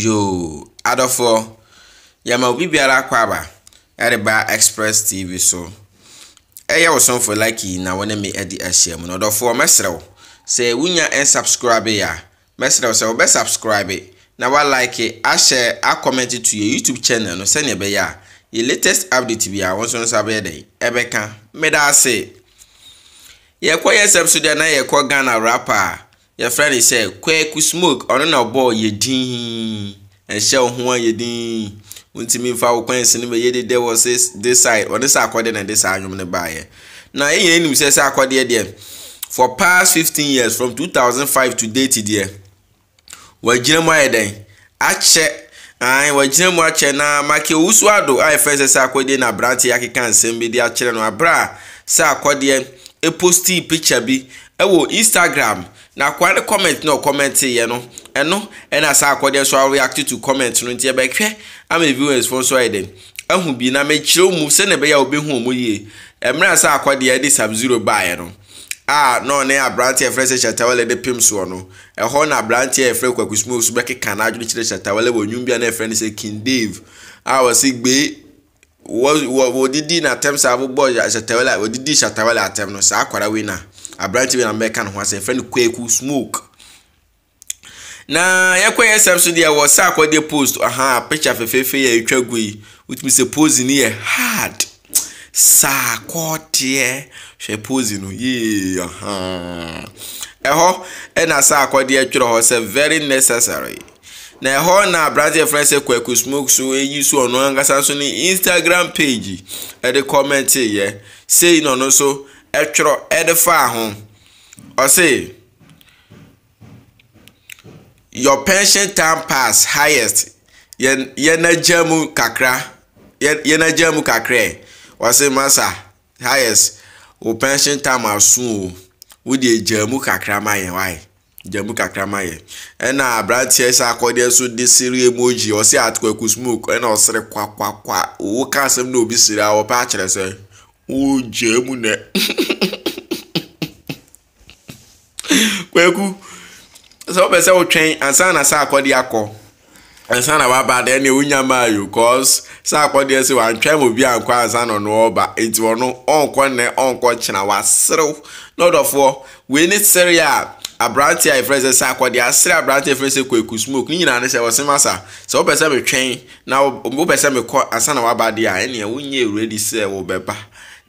yoo adɔfoɔ yɛma obi biara kɔ aba ɛde ba express tv so ɛyɛ wɔ sɔnfo like na wɔne me ɛde ahyia mu na ɔdɔfoɔ mɛsrɛ wo sɛ wonya ɛnsubscribe yɛ a mɛsrɛ wo sɛ wobɛ subscribe na walike ahyɛ akɔmɛnt to yɛ youtube channel no sɛnea ɛbɛyɛ a yɛ latest update bi a wɔn nso nso abɛyɛ dɛn ɛbɛka mmeda ase yɛkɔ yɛ sɛm so deɛ na yɛkɔ ghana rapper yɛfrɛ ne sɛ kwaku smoke ɔno na ɔbɔɔ yɛ din ɛhyɛ wo ho a yɛ din wontumi mfa wo kwan si no bɛyɛ dedɛ wɔ this side ɔde sɛ akɔdeɛ na ɛde saa nnwom no baeɛ na ɛnyina nim sɛ sɛ akɔdeɛ deɛ for past 15 years from 2005 to date deɛ wɔagyina mu ayɛ dɛn akyɛ ae wɔagyina mu akyɛ na make owusu ado a ɛfɛ sɛ sɛ akɔdeɛ na aberanteɛ akeka nsɛm bi de akyerɛ no aberɛ a sɛ akɔdeɛ ɛposti picture bi ɛwɔ instagram na akwaa ne comment na ɔcomment yɛ no ɛno ɛna saa akɔdeɛ nso areact to comment no nti ɛbɛhwɛ ama viewers fo nso ayɛ dɛn ɛho bi na mɛkyerɛ mu sɛnea ɛbɛyɛ a wobɛhu mu yie a akɔdeɛ de baeɛ no a na ɔne aberanteɛ frɛ sɛ hyɛtawale de pem soɔ no ɛhɔ na aberanteɛ so a no sɛ king dave a wɔsi gbee wɔdidi n'atɛm abobɔ hyɛtawale wɔdidi aberante bi na mmɛka ne ho asɛ yɛfrɛ no kwaku smoke na yɛkɔ yɛ sɛm so deɛ wɔ sɛ akɔdeɛ post aha picture fɛfɛɛfɛ yɛ atwa gu yi wotumi sɛ pose no yɛ hard saa kɔɔteɛ hwɛ pose no yee aha ɛhɔ ɛna saa akɔdeɛ twerɛ hɔ sɛ very necessary na ɛhɔ na aberanteɛ frɛ sɛ kwaku smoke so ɛyi so ɔno ankasa so ne instagram page ɛde kɔmɛnteeɛ sei na ɔno so ɛtwerɛ ɛde faa ho ɔse your pension time pass highest yɛnagya mu kakra yɛnagya mu kakra ɔse masa highest wo pension time aso o wodi gya mu kakra ma yɛ wae gya kakra ma yɛ ɛna aberanteɛ sɛ akɔdeɛ nso de sere emoji ɔse ɛku smoke ɛna ɔsere kwakwakwa owo ka asɛm na obi sere a wɔpɛ akyerɛ sɛ uJemune kwaku sɛ wopɛ sɛ wotwɛn ansa na sɛ akɔde akɔ ansa na waba deɛ ne wonya maa yo cause sɛ akɔdeɛ sɛ wantwɛn ma obi ankɔ ansa na ɔno ɔba nti ɔno ɔnkɔ nnɛ ɔnkɔ kyena waserew na ɔdɔfoɔ wei ne sere a aberanteɛ a yɛfrɛ sɛ sɛ akɔdeɛ asere aberanteɛ yɛfrɛ sɛ kwaku smoke ne nyinaa ne sɛ wɔsɛm asa sɛ wopɛ sɛ metwɛn na wopɛ sɛ mekɔ ansa na waba deɛ a ɛneɛ wonyɛ awuradi sɛ wobɛba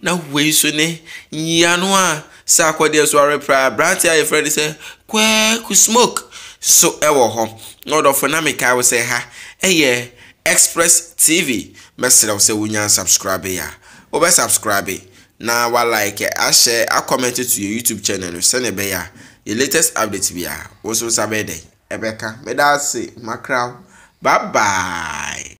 na wei so ne nyia no a sɛ akɔdeɛ so are pra aberante a yɛfrɛ no sɛ kwɛɛku smoke so ɛwɔ hɔ na ɔdɔfo na mekae wo sɛ ha ɛyɛ express tv mɛserɛ wo sɛ wonya subscribe a wobɛ subscribe na walike ahyɛ akɔmmɛnt to yɛ youtube channel no sɛne ɛbɛyɛ a yɛ latest update bi a wo so sa bɛyɛ dɛn ɛbɛka meda ase makraw babae